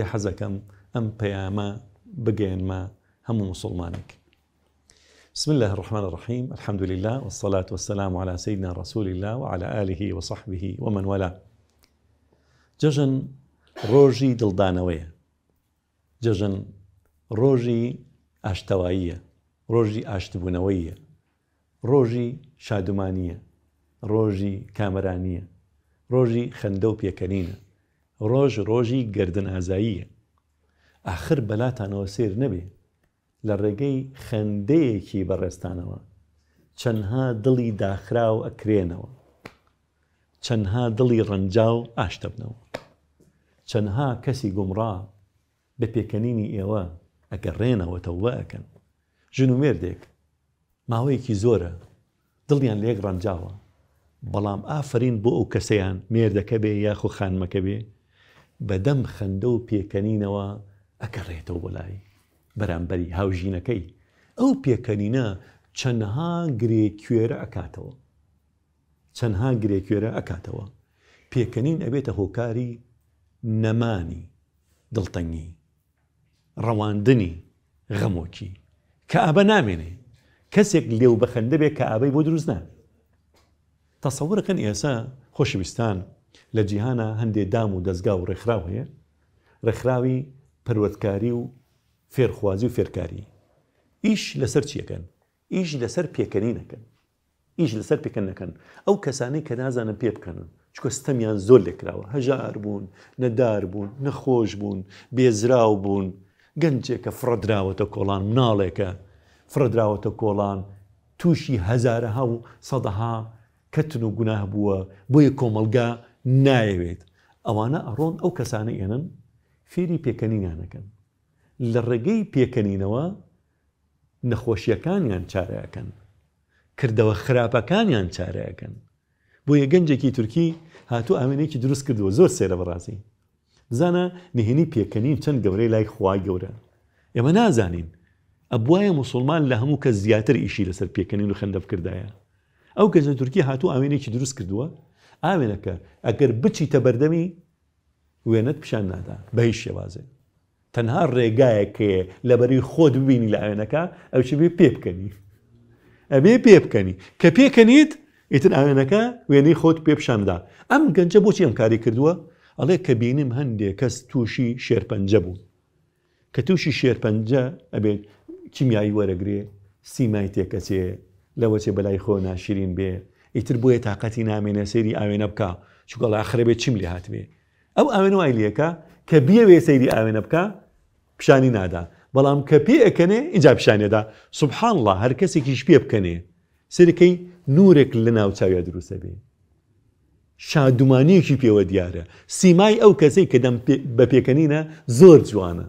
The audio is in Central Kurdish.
حزكم أم بياما بقين ما هم مسلمانك بسم الله الرحمن الرحيم الحمد لله والصلاة والسلام على سيدنا رسول الله وعلى آله وصحبه ومن والاه ججن روجي دلدانوية ججن روجي أشتوائية روجي أشتبونوية روجي شادمانية روجي كامرانية روجي خندوبيا كنينة ڕۆژ ڕۆژی گردن ئازاییە ئاخر بەلاتانەوە سێر نەبێ لە ڕێگەی خندەیەکی بەڕێستانەوە چەندها دڵی داخرا و ئەکرێنەوە چەندها دڵی ڕەنجاو ئاشتەبنەوە چەندها کەسی گومڕا بە پێکەنینی ئێوە ئەگەڕێنەوە تەوە ئەەکەن ژن و مێردێک ماوەیەکی زۆرە دڵیان لێک ڕەنجاوە بەڵام ئافرین بۆ ئەو کەسەیان مێردەکە بێ یاخو خانمەکە بێ بەدەم خەندە و پێکەنینەوە ئەگەڕێتەوە بۆلای بەرامبەری هاوژینەکەی ئەو پێکەنینە چەندها گرێکوێرە ئەکاتەوە چەندها گرێکوێرە ئەکاتەوە پێکەنین ئەبێتە هۆکاری نەمانی دڵتەنگی ڕەواندنی غەمۆکی کە ئابە نامێنێ کەسێک لێو بەخەندە بێت کە ئابەی بۆ دروست نابێت تەسەورەکەن ئێسا خۆشویستان لە جیهانە هەندێ دام و دەستگا و ڕێکخراو هەیە ڕێکخراوی پەروەتکاری و فێرخوازی و فێرکاری ئیش لەسەر چیەکەن ئیش لەسەر پێکەنینەکەن ئیش لەسەر پێکەنەکەن ئەو کەسانی کە نازانە پێ بکەن چکە ستەمیان زۆر لێکراوە هەژار بوون نەدار بوون نەخۆش بوون بێزراو بوون گەنجێکە فرەدراوەتە کۆڵان ناڵێکە فرەدراوەتە کۆڵان تووشی هەزارەها و سەدەها کەتن و گوناه بووە بۆیە کۆمەلگا نایەوێت ئەوانە ئەڕۆن ئەو کەسانە ئێنن فێری پێکەنینانەکەن لە ڕێگەی پێکەنینەوە نەخۆشیەکانیان چارەکەن کردەوە خراپەکانیان چارەکەن بۆ یە گەنجێکی تورکی هاتوو ئامێنێکی دروست کردووە زۆر سێرە بەڕاستی بزانە نهێنی پێکەنین چەند گەورەی لای خوای گەورە ئێمە نازانین ئەبواایە مسلمان لە هەموو کە زیاتر ئیشی لەسەر پێکەنین و خندەبکردایە ئەو کەزە تورکی هاتوو ئامێنێکی دروست کردووە ئاوێنەکە ئەگەر بچیتە بەردەمی وێنەت پیشان نادا بەهی شێوازێ تەنها ڕێگایەکەیە لەبەری خۆت ببینی لە ئاوێنەکە ئەو چبێ پێ بکەنی ئەبێ پێ بکەنی کە پێکەنیت ئیتر ئاوێنەکە وێنەی خۆت پێ پیشاندا ئەم گەنجە بۆچی ئەم کاری کردووە ئەڵێ کە بینیم هەندێک کەس تووشی شێرپەنجە بوو کە تووشی شێرپەنجە ئەبێت کیمیایی وەرەگرێ سیمای تێکەچێ لەوەچێ بەلای خۆ ناشرین بێ ئیتر بۆیە تااقەتی نامێنە سەیری ئاوێنە بکە چگەڵ ئاخرەبێت چیم لێ هاتبێ ئەو ئاوێن وای لەکە کە بیاوێ سەیری ئاوێنە بکە پیشانی نادا بەڵام کە پێ ئەکەنێ اینجا پیشانێدا سبحان الله هەر کەسێکیش پێ بکەنێ سەرەکەی نورێک لە ناوچاوی دروستە بێ شادومانیەکی پێوە دیارە سیمای ئەو کەسەی کە دەم بە پێکەنینە زۆر جوانە